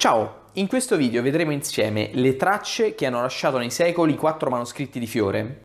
Ciao, in questo video vedremo insieme le tracce che hanno lasciato nei secoli i quattro manoscritti di Fiore.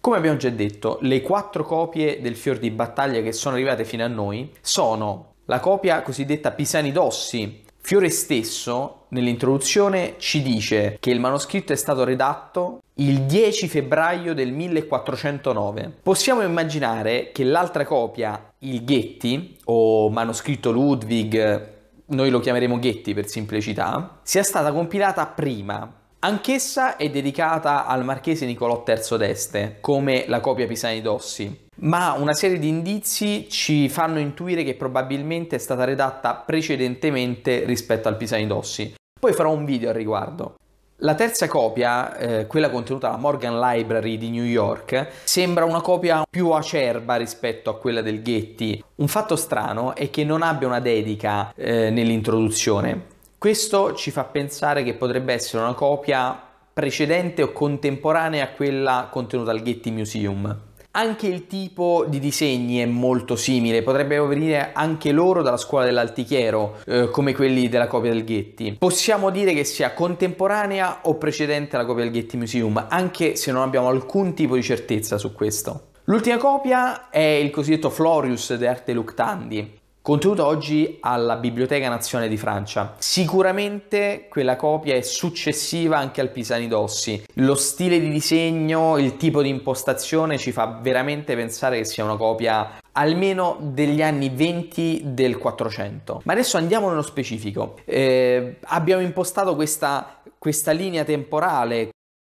Come abbiamo già detto, le quattro copie del fior di battaglia che sono arrivate fino a noi sono la copia cosiddetta Pisani Dossi, Fiore stesso, nell'introduzione, ci dice che il manoscritto è stato redatto il 10 febbraio del 1409. Possiamo immaginare che l'altra copia, il Ghetti, o manoscritto Ludwig, noi lo chiameremo Ghetti per semplicità, sia stata compilata prima Anch'essa è dedicata al marchese Nicolò III d'Este, come la copia Pisani d'Ossi, ma una serie di indizi ci fanno intuire che probabilmente è stata redatta precedentemente rispetto al Pisani d'Ossi. Poi farò un video al riguardo. La terza copia, eh, quella contenuta alla Morgan Library di New York, sembra una copia più acerba rispetto a quella del Getty. Un fatto strano è che non abbia una dedica eh, nell'introduzione. Questo ci fa pensare che potrebbe essere una copia precedente o contemporanea a quella contenuta al Getty Museum. Anche il tipo di disegni è molto simile, potrebbero venire anche loro dalla scuola dell'Altichiero, eh, come quelli della copia del Getty. Possiamo dire che sia contemporanea o precedente alla copia del Getty Museum, anche se non abbiamo alcun tipo di certezza su questo. L'ultima copia è il cosiddetto Florius d'arte Luctandi, contenuto oggi alla Biblioteca Nazionale di Francia. Sicuramente quella copia è successiva anche al Pisani d'Ossi. Lo stile di disegno, il tipo di impostazione ci fa veramente pensare che sia una copia almeno degli anni 20 del 400. Ma adesso andiamo nello specifico. Eh, abbiamo impostato questa, questa linea temporale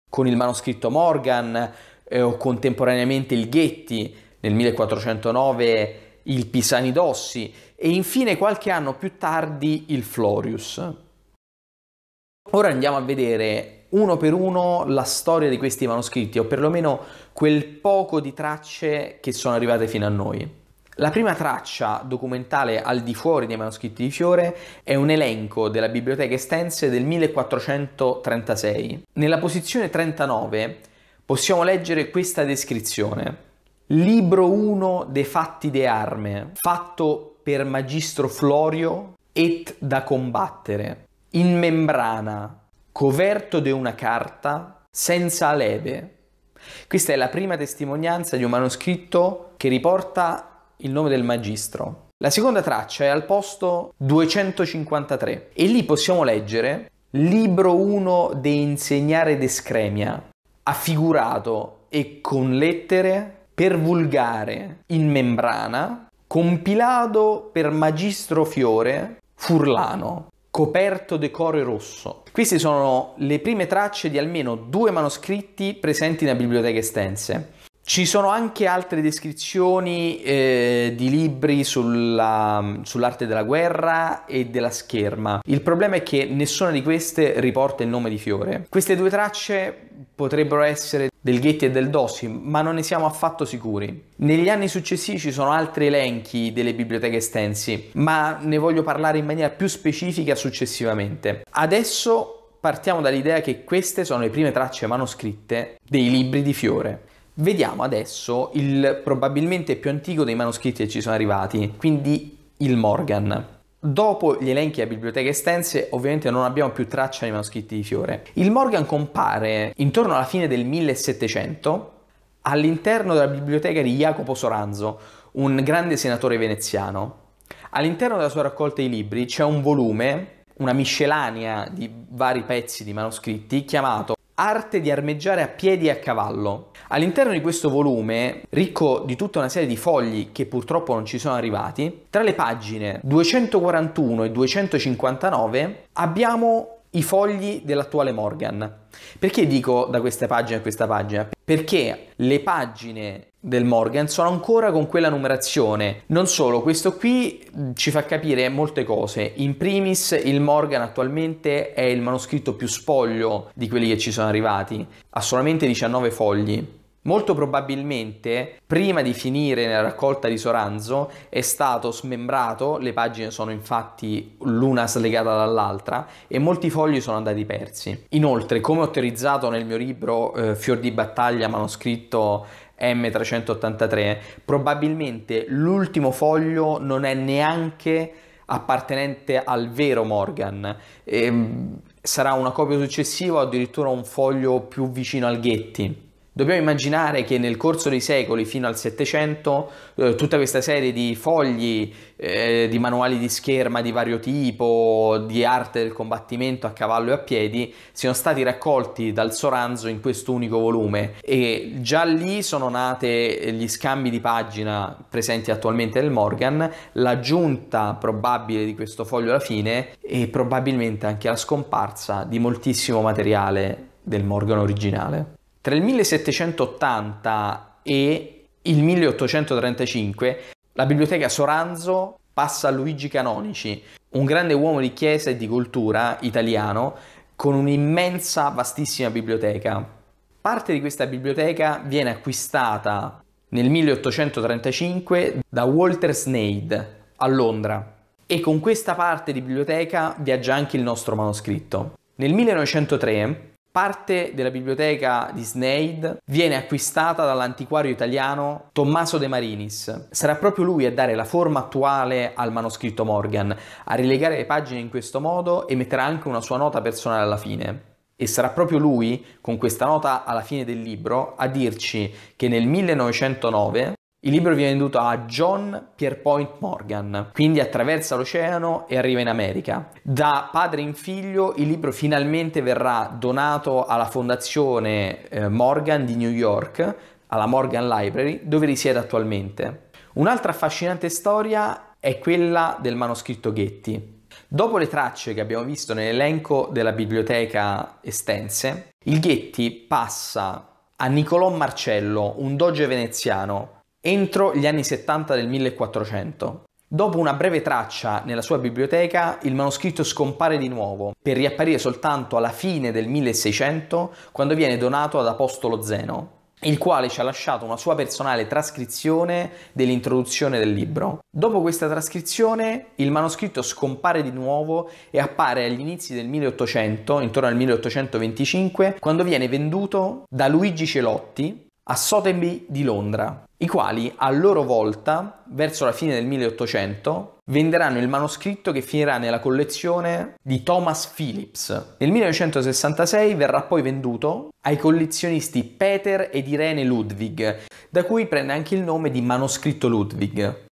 con il manoscritto Morgan eh, o contemporaneamente il Ghetti nel 1409 il Pisani Dossi e infine qualche anno più tardi il Florius. Ora andiamo a vedere uno per uno la storia di questi manoscritti o perlomeno quel poco di tracce che sono arrivate fino a noi. La prima traccia documentale al di fuori dei manoscritti di Fiore è un elenco della biblioteca estense del 1436. Nella posizione 39 possiamo leggere questa descrizione. Libro 1 dei fatti de arme, fatto per Magistro Florio et da combattere, in membrana, coverto de una carta, senza leve. Questa è la prima testimonianza di un manoscritto che riporta il nome del magistro. La seconda traccia è al posto 253 e lì possiamo leggere Libro 1 de Insegnare de scremia, affigurato e con lettere per vulgare in membrana, compilato per Magistro Fiore, Furlano, coperto di core rosso. Queste sono le prime tracce di almeno due manoscritti presenti nella biblioteca estense. Ci sono anche altre descrizioni eh, di libri sulla, sull'arte della guerra e della scherma. Il problema è che nessuna di queste riporta il nome di Fiore. Queste due tracce potrebbero essere del Getty e del Dossi, ma non ne siamo affatto sicuri. Negli anni successivi ci sono altri elenchi delle biblioteche estensi, ma ne voglio parlare in maniera più specifica successivamente. Adesso partiamo dall'idea che queste sono le prime tracce manoscritte dei libri di fiore. Vediamo adesso il probabilmente più antico dei manoscritti che ci sono arrivati, quindi il Morgan. Dopo gli elenchi a biblioteche estense ovviamente non abbiamo più traccia nei manoscritti di Fiore. Il Morgan compare intorno alla fine del 1700 all'interno della biblioteca di Jacopo Soranzo, un grande senatore veneziano. All'interno della sua raccolta di libri c'è un volume, una miscelania di vari pezzi di manoscritti chiamato Arte di armeggiare a piedi e a cavallo. All'interno di questo volume, ricco di tutta una serie di fogli che purtroppo non ci sono arrivati, tra le pagine 241 e 259 abbiamo i fogli dell'attuale Morgan. Perché dico da questa pagina a questa pagina? Perché le pagine del Morgan sono ancora con quella numerazione. Non solo, questo qui mm, ci fa capire molte cose. In primis, il Morgan attualmente è il manoscritto più spoglio di quelli che ci sono arrivati, ha solamente 19 fogli. Molto probabilmente, prima di finire nella raccolta di Soranzo, è stato smembrato, le pagine sono infatti l'una slegata dall'altra e molti fogli sono andati persi. Inoltre, come ho teorizzato nel mio libro eh, Fior di battaglia manoscritto M383, eh. probabilmente l'ultimo foglio non è neanche appartenente al vero Morgan. E ehm, sarà una copia successiva o addirittura un foglio più vicino al Ghetti. Dobbiamo immaginare che nel corso dei secoli, fino al Settecento, eh, tutta questa serie di fogli, eh, di manuali di scherma di vario tipo, di arte del combattimento a cavallo e a piedi, siano stati raccolti dal Soranzo in questo unico volume e già lì sono nate gli scambi di pagina presenti attualmente nel Morgan, l'aggiunta probabile di questo foglio alla fine e probabilmente anche la scomparsa di moltissimo materiale del Morgan originale. Tra il 1780 e il 1835 la biblioteca Soranzo passa a Luigi Canonici, un grande uomo di chiesa e di cultura italiano con un'immensa, vastissima biblioteca. Parte di questa biblioteca viene acquistata nel 1835 da Walter Snade a Londra e con questa parte di biblioteca viaggia anche il nostro manoscritto. Nel 1903 Parte della biblioteca di Sneid viene acquistata dall'antiquario italiano Tommaso De Marinis. Sarà proprio lui a dare la forma attuale al manoscritto Morgan, a rilegare le pagine in questo modo e metterà anche una sua nota personale alla fine. E sarà proprio lui, con questa nota alla fine del libro, a dirci che nel 1909 il libro viene venduto a John Pierpoint Morgan, quindi attraversa l'oceano e arriva in America. Da padre in figlio il libro finalmente verrà donato alla fondazione eh, Morgan di New York, alla Morgan Library, dove risiede attualmente. Un'altra affascinante storia è quella del manoscritto Getty. Dopo le tracce che abbiamo visto nell'elenco della biblioteca estense, il Getty passa a Nicolò Marcello, un doge veneziano, entro gli anni 70 del 1400. Dopo una breve traccia nella sua biblioteca, il manoscritto scompare di nuovo, per riapparire soltanto alla fine del 1600, quando viene donato ad Apostolo Zeno, il quale ci ha lasciato una sua personale trascrizione dell'introduzione del libro. Dopo questa trascrizione, il manoscritto scompare di nuovo e appare agli inizi del 1800, intorno al 1825, quando viene venduto da Luigi Celotti, a Sotheby di Londra, i quali a loro volta, verso la fine del 1800, venderanno il manoscritto che finirà nella collezione di Thomas Phillips. Nel 1966 verrà poi venduto ai collezionisti Peter ed Irene Ludwig, da cui prende anche il nome di manoscritto Ludwig.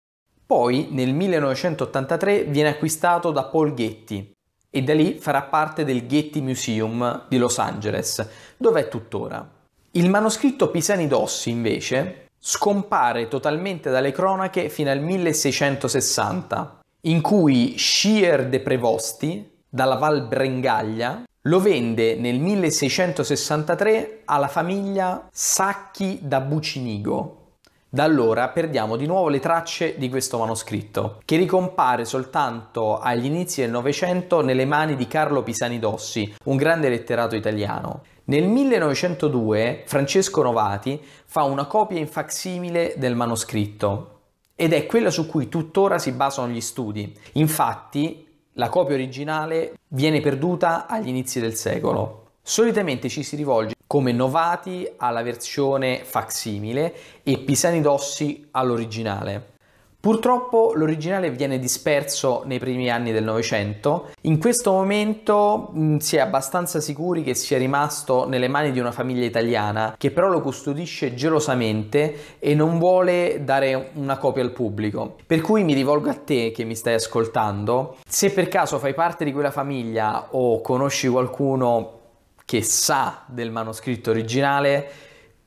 Poi nel 1983 viene acquistato da Paul Getty e da lì farà parte del Getty Museum di Los Angeles, dove è tuttora. Il manoscritto Pisani d'Ossi, invece, scompare totalmente dalle cronache fino al 1660, in cui Scier de Prevosti, dalla Val Brengaglia, lo vende nel 1663 alla famiglia Sacchi da Bucinigo. Da allora perdiamo di nuovo le tracce di questo manoscritto, che ricompare soltanto agli inizi del Novecento nelle mani di Carlo Pisani d'Ossi, un grande letterato italiano. Nel 1902 Francesco Novati fa una copia in facsimile del manoscritto ed è quella su cui tuttora si basano gli studi. Infatti la copia originale viene perduta agli inizi del secolo. Solitamente ci si rivolge come Novati alla versione facsimile e Pisani Dossi all'originale. Purtroppo l'originale viene disperso nei primi anni del Novecento. In questo momento mh, mm, si è abbastanza sicuri che sia rimasto nelle mani di una famiglia italiana che però lo custodisce gelosamente e non vuole dare una copia al pubblico. Per cui mi rivolgo a te che mi stai ascoltando, se per caso fai parte di quella famiglia o conosci qualcuno che sa del manoscritto originale,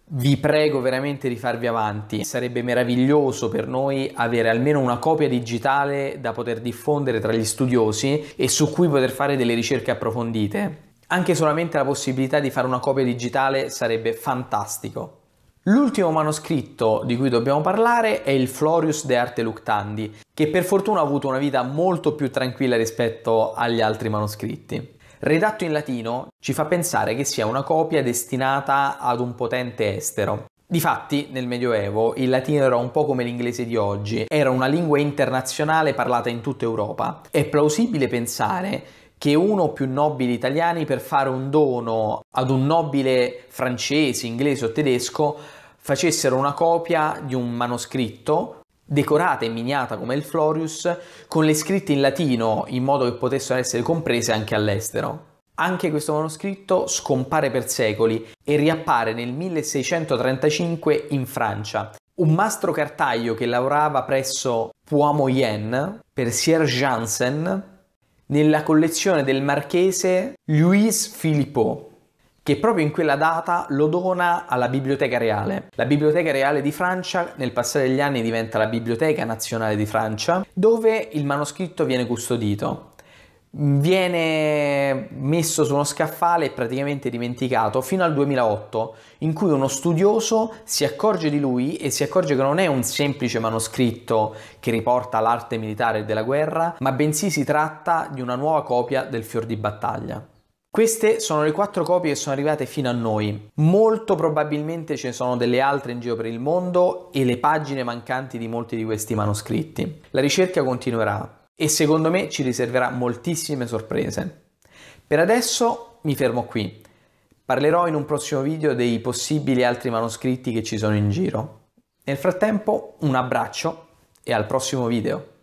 vi prego veramente di farvi avanti, sarebbe meraviglioso per noi avere almeno una copia digitale da poter diffondere tra gli studiosi e su cui poter fare delle ricerche approfondite. Anche solamente la possibilità di fare una copia digitale sarebbe fantastico. L'ultimo manoscritto di cui dobbiamo parlare è il Florius de Arte Luctandi, che per fortuna ha avuto una vita molto più tranquilla rispetto agli altri manoscritti redatto in latino ci fa pensare che sia una copia destinata ad un potente estero. Difatti, nel Medioevo, il latino era un po' come l'inglese di oggi, era una lingua internazionale parlata in tutta Europa. È plausibile pensare che uno o più nobili italiani per fare un dono ad un nobile francese, inglese o tedesco facessero una copia di un manoscritto decorata e miniata come il Florius, con le scritte in latino in modo che potessero essere comprese anche all'estero. Anche questo manoscritto scompare per secoli e riappare nel 1635 in Francia. Un mastro cartaglio che lavorava presso Puamoyen per Sier Jansen nella collezione del marchese Louis Philippot, che proprio in quella data lo dona alla Biblioteca Reale. La Biblioteca Reale di Francia nel passare degli anni diventa la Biblioteca Nazionale di Francia, dove il manoscritto viene custodito. Viene messo su uno scaffale e praticamente dimenticato fino al 2008, in cui uno studioso si accorge di lui e si accorge che non è un semplice manoscritto che riporta l'arte militare della guerra, ma bensì si tratta di una nuova copia del fior di battaglia. Queste sono le quattro copie che sono arrivate fino a noi. Molto probabilmente ce ne sono delle altre in giro per il mondo e le pagine mancanti di molti di questi manoscritti. La ricerca continuerà e secondo me ci riserverà moltissime sorprese. Per adesso mi fermo qui. Parlerò in un prossimo video dei possibili altri manoscritti che ci sono in giro. Nel frattempo un abbraccio e al prossimo video.